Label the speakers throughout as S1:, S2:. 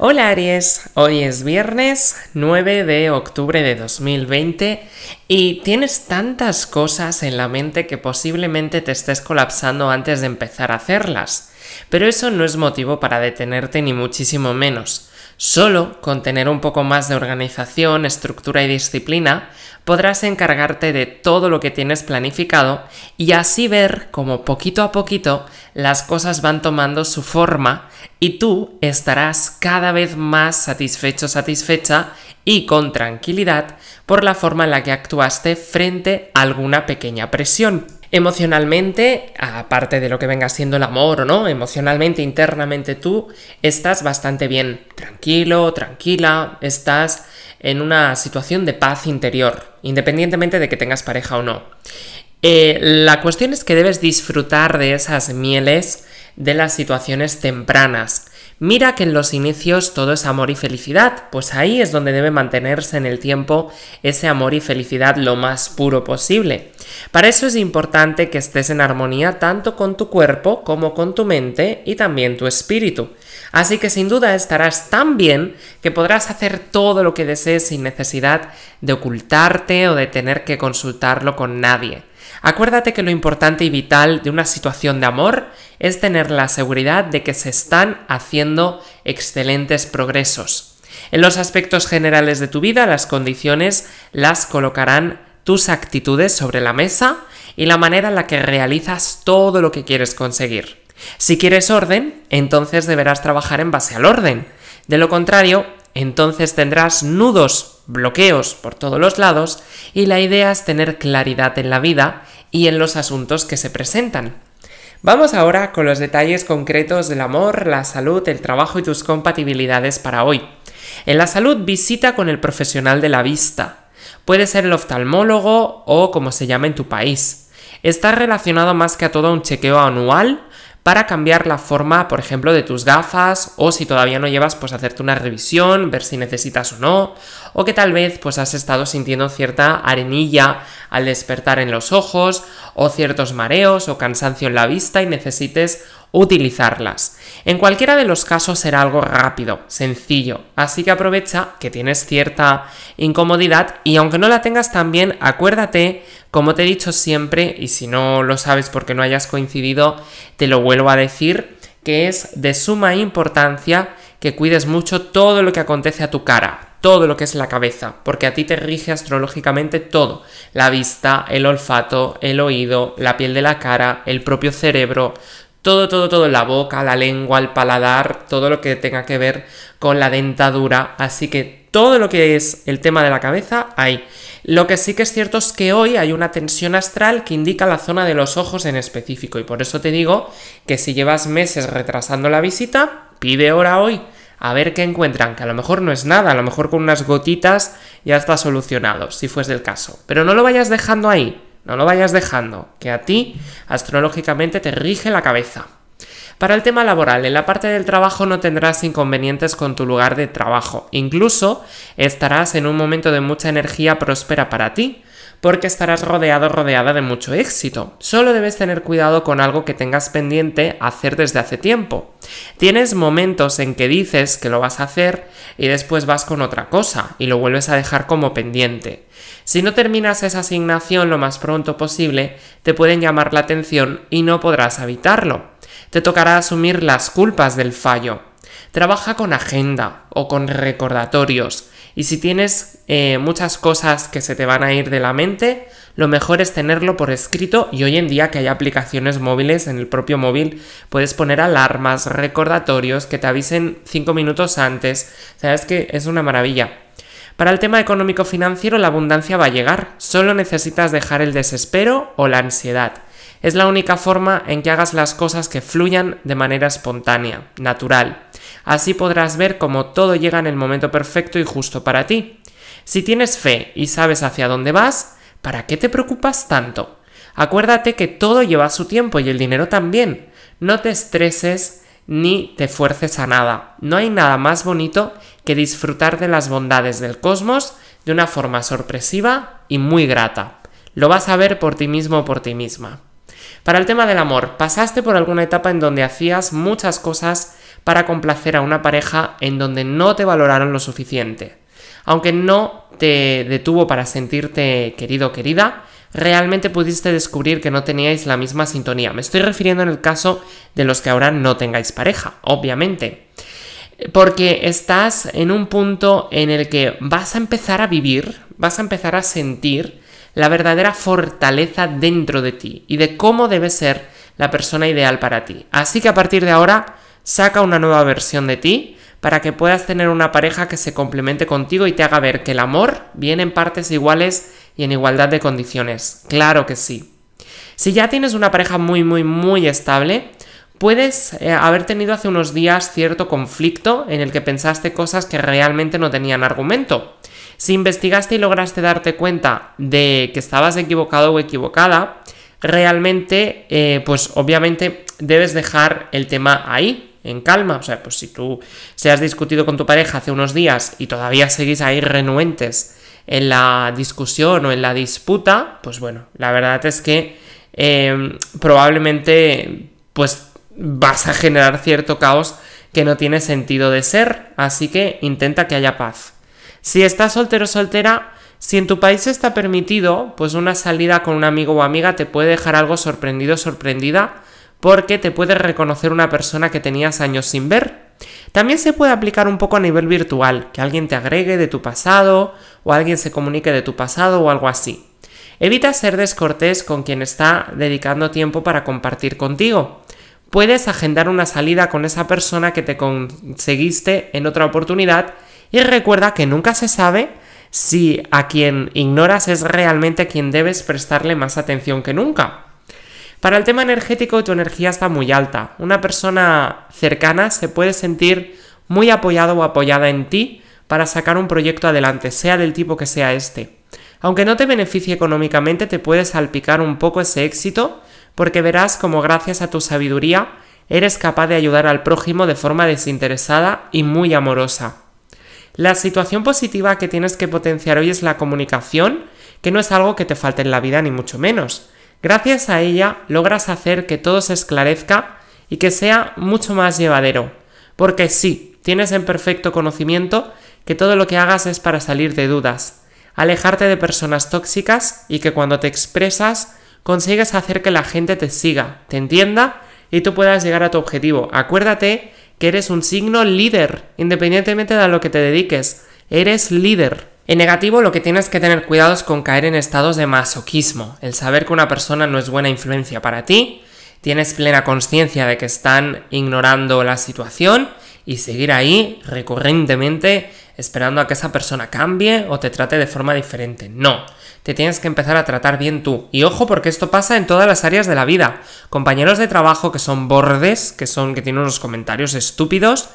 S1: Hola Aries, hoy es viernes 9 de octubre de 2020 y tienes tantas cosas en la mente que posiblemente te estés colapsando antes de empezar a hacerlas, pero eso no es motivo para detenerte ni muchísimo menos. Solo con tener un poco más de organización, estructura y disciplina, podrás encargarte de todo lo que tienes planificado y así ver cómo poquito a poquito las cosas van tomando su forma y tú estarás cada vez más satisfecho, satisfecha y con tranquilidad por la forma en la que actuaste frente a alguna pequeña presión. Emocionalmente, aparte de lo que venga siendo el amor o no, emocionalmente, internamente tú estás bastante bien, tranquilo, tranquila, estás en una situación de paz interior, independientemente de que tengas pareja o no. Eh, la cuestión es que debes disfrutar de esas mieles de las situaciones tempranas. Mira que en los inicios todo es amor y felicidad, pues ahí es donde debe mantenerse en el tiempo ese amor y felicidad lo más puro posible. Para eso es importante que estés en armonía tanto con tu cuerpo como con tu mente y también tu espíritu. Así que sin duda estarás tan bien que podrás hacer todo lo que desees sin necesidad de ocultarte o de tener que consultarlo con nadie. Acuérdate que lo importante y vital de una situación de amor es tener la seguridad de que se están haciendo excelentes progresos. En los aspectos generales de tu vida, las condiciones las colocarán tus actitudes sobre la mesa y la manera en la que realizas todo lo que quieres conseguir. Si quieres orden, entonces deberás trabajar en base al orden. De lo contrario, entonces tendrás nudos, bloqueos por todos los lados y la idea es tener claridad en la vida y en los asuntos que se presentan. Vamos ahora con los detalles concretos del amor, la salud, el trabajo y tus compatibilidades para hoy. En la salud visita con el profesional de la vista. Puede ser el oftalmólogo o como se llama en tu país. Está relacionado más que a todo a un chequeo anual para cambiar la forma, por ejemplo, de tus gafas o si todavía no llevas, pues hacerte una revisión, ver si necesitas o no, o que tal vez pues has estado sintiendo cierta arenilla al despertar en los ojos o ciertos mareos o cansancio en la vista y necesites utilizarlas. En cualquiera de los casos será algo rápido, sencillo, así que aprovecha que tienes cierta incomodidad y aunque no la tengas también, acuérdate, como te he dicho siempre, y si no lo sabes porque no hayas coincidido, te lo vuelvo a decir, que es de suma importancia que cuides mucho todo lo que acontece a tu cara, todo lo que es la cabeza, porque a ti te rige astrológicamente todo, la vista, el olfato, el oído, la piel de la cara, el propio cerebro, todo, todo, todo, la boca, la lengua, el paladar, todo lo que tenga que ver con la dentadura, así que todo lo que es el tema de la cabeza ahí. Lo que sí que es cierto es que hoy hay una tensión astral que indica la zona de los ojos en específico y por eso te digo que si llevas meses retrasando la visita, pide hora hoy a ver qué encuentran, que a lo mejor no es nada, a lo mejor con unas gotitas ya está solucionado, si fuese el caso. Pero no lo vayas dejando ahí, no lo vayas dejando, que a ti astrológicamente te rige la cabeza. Para el tema laboral, en la parte del trabajo no tendrás inconvenientes con tu lugar de trabajo. Incluso estarás en un momento de mucha energía próspera para ti, porque estarás rodeado rodeada de mucho éxito. Solo debes tener cuidado con algo que tengas pendiente hacer desde hace tiempo. Tienes momentos en que dices que lo vas a hacer y después vas con otra cosa y lo vuelves a dejar como pendiente. Si no terminas esa asignación lo más pronto posible, te pueden llamar la atención y no podrás evitarlo. Te tocará asumir las culpas del fallo. Trabaja con agenda o con recordatorios. Y si tienes eh, muchas cosas que se te van a ir de la mente, lo mejor es tenerlo por escrito y hoy en día que hay aplicaciones móviles en el propio móvil, puedes poner alarmas, recordatorios que te avisen cinco minutos antes. Sabes que es una maravilla. Para el tema económico financiero la abundancia va a llegar, solo necesitas dejar el desespero o la ansiedad. Es la única forma en que hagas las cosas que fluyan de manera espontánea, natural. Así podrás ver cómo todo llega en el momento perfecto y justo para ti. Si tienes fe y sabes hacia dónde vas, ¿para qué te preocupas tanto? Acuérdate que todo lleva su tiempo y el dinero también. No te estreses ni te fuerces a nada. No hay nada más bonito que disfrutar de las bondades del cosmos de una forma sorpresiva y muy grata. Lo vas a ver por ti mismo o por ti misma. Para el tema del amor, ¿pasaste por alguna etapa en donde hacías muchas cosas para complacer a una pareja en donde no te valoraron lo suficiente. Aunque no te detuvo para sentirte querido o querida, realmente pudiste descubrir que no teníais la misma sintonía. Me estoy refiriendo en el caso de los que ahora no tengáis pareja, obviamente. Porque estás en un punto en el que vas a empezar a vivir, vas a empezar a sentir la verdadera fortaleza dentro de ti y de cómo debe ser la persona ideal para ti. Así que a partir de ahora saca una nueva versión de ti para que puedas tener una pareja que se complemente contigo y te haga ver que el amor viene en partes iguales y en igualdad de condiciones. Claro que sí. Si ya tienes una pareja muy, muy, muy estable, puedes eh, haber tenido hace unos días cierto conflicto en el que pensaste cosas que realmente no tenían argumento. Si investigaste y lograste darte cuenta de que estabas equivocado o equivocada, realmente, eh, pues obviamente debes dejar el tema ahí, en calma. O sea, pues si tú se has discutido con tu pareja hace unos días y todavía seguís ahí renuentes en la discusión o en la disputa, pues bueno, la verdad es que eh, probablemente pues vas a generar cierto caos que no tiene sentido de ser, así que intenta que haya paz. Si estás soltero o soltera, si en tu país está permitido, pues una salida con un amigo o amiga te puede dejar algo sorprendido o sorprendida porque te puede reconocer una persona que tenías años sin ver. También se puede aplicar un poco a nivel virtual, que alguien te agregue de tu pasado o alguien se comunique de tu pasado o algo así. Evita ser descortés con quien está dedicando tiempo para compartir contigo. Puedes agendar una salida con esa persona que te conseguiste en otra oportunidad y recuerda que nunca se sabe si a quien ignoras es realmente quien debes prestarle más atención que nunca. Para el tema energético tu energía está muy alta. Una persona cercana se puede sentir muy apoyado o apoyada en ti para sacar un proyecto adelante, sea del tipo que sea este. Aunque no te beneficie económicamente, te puedes salpicar un poco ese éxito porque verás como gracias a tu sabiduría eres capaz de ayudar al prójimo de forma desinteresada y muy amorosa. La situación positiva que tienes que potenciar hoy es la comunicación, que no es algo que te falte en la vida ni mucho menos. Gracias a ella logras hacer que todo se esclarezca y que sea mucho más llevadero, porque sí, tienes en perfecto conocimiento que todo lo que hagas es para salir de dudas, alejarte de personas tóxicas y que cuando te expresas consigues hacer que la gente te siga, te entienda y tú puedas llegar a tu objetivo. Acuérdate que eres un signo líder, independientemente de a lo que te dediques, eres líder. En negativo, lo que tienes que tener cuidado es con caer en estados de masoquismo, el saber que una persona no es buena influencia para ti, tienes plena conciencia de que están ignorando la situación y seguir ahí recurrentemente esperando a que esa persona cambie o te trate de forma diferente. No, te tienes que empezar a tratar bien tú. Y ojo porque esto pasa en todas las áreas de la vida. Compañeros de trabajo que son bordes, que son que tienen unos comentarios estúpidos,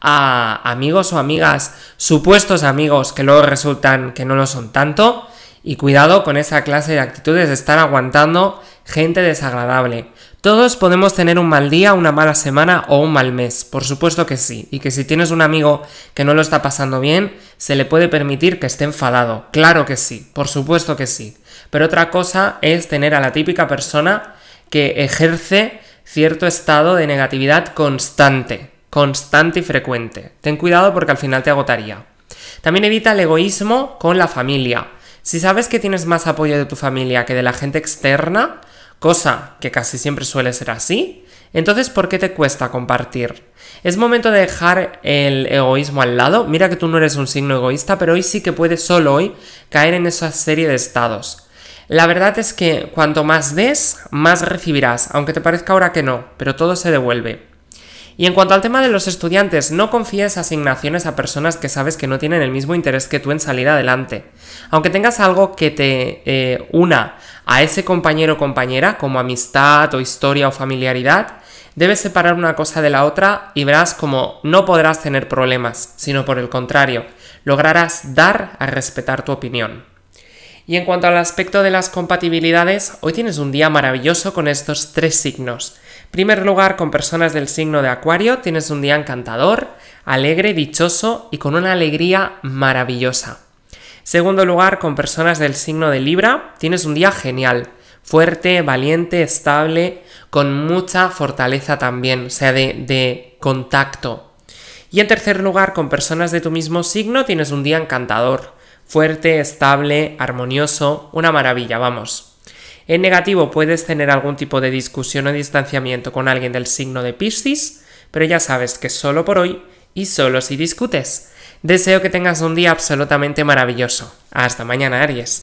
S1: a amigos o amigas, supuestos amigos que luego resultan que no lo son tanto. Y cuidado con esa clase de actitudes de estar aguantando gente desagradable. Todos podemos tener un mal día, una mala semana o un mal mes, por supuesto que sí, y que si tienes un amigo que no lo está pasando bien, se le puede permitir que esté enfadado, claro que sí, por supuesto que sí. Pero otra cosa es tener a la típica persona que ejerce cierto estado de negatividad constante constante y frecuente. Ten cuidado porque al final te agotaría. También evita el egoísmo con la familia. Si sabes que tienes más apoyo de tu familia que de la gente externa, cosa que casi siempre suele ser así, entonces ¿por qué te cuesta compartir? Es momento de dejar el egoísmo al lado. Mira que tú no eres un signo egoísta, pero hoy sí que puedes solo hoy caer en esa serie de estados. La verdad es que cuanto más des, más recibirás, aunque te parezca ahora que no, pero todo se devuelve. Y en cuanto al tema de los estudiantes, no confíes asignaciones a personas que sabes que no tienen el mismo interés que tú en salir adelante. Aunque tengas algo que te eh, una a ese compañero o compañera, como amistad o historia o familiaridad, debes separar una cosa de la otra y verás como no podrás tener problemas, sino por el contrario, lograrás dar a respetar tu opinión. Y en cuanto al aspecto de las compatibilidades, hoy tienes un día maravilloso con estos tres signos. En primer lugar, con personas del signo de Acuario, tienes un día encantador, alegre, dichoso y con una alegría maravillosa. Segundo lugar, con personas del signo de Libra, tienes un día genial, fuerte, valiente, estable, con mucha fortaleza también, o sea, de contacto. Y en tercer lugar, con personas de tu mismo signo, tienes un día encantador, fuerte, estable, armonioso, una maravilla, vamos. En negativo puedes tener algún tipo de discusión o distanciamiento con alguien del signo de Piscis, pero ya sabes que solo por hoy y solo si discutes. Deseo que tengas un día absolutamente maravilloso. Hasta mañana, Aries.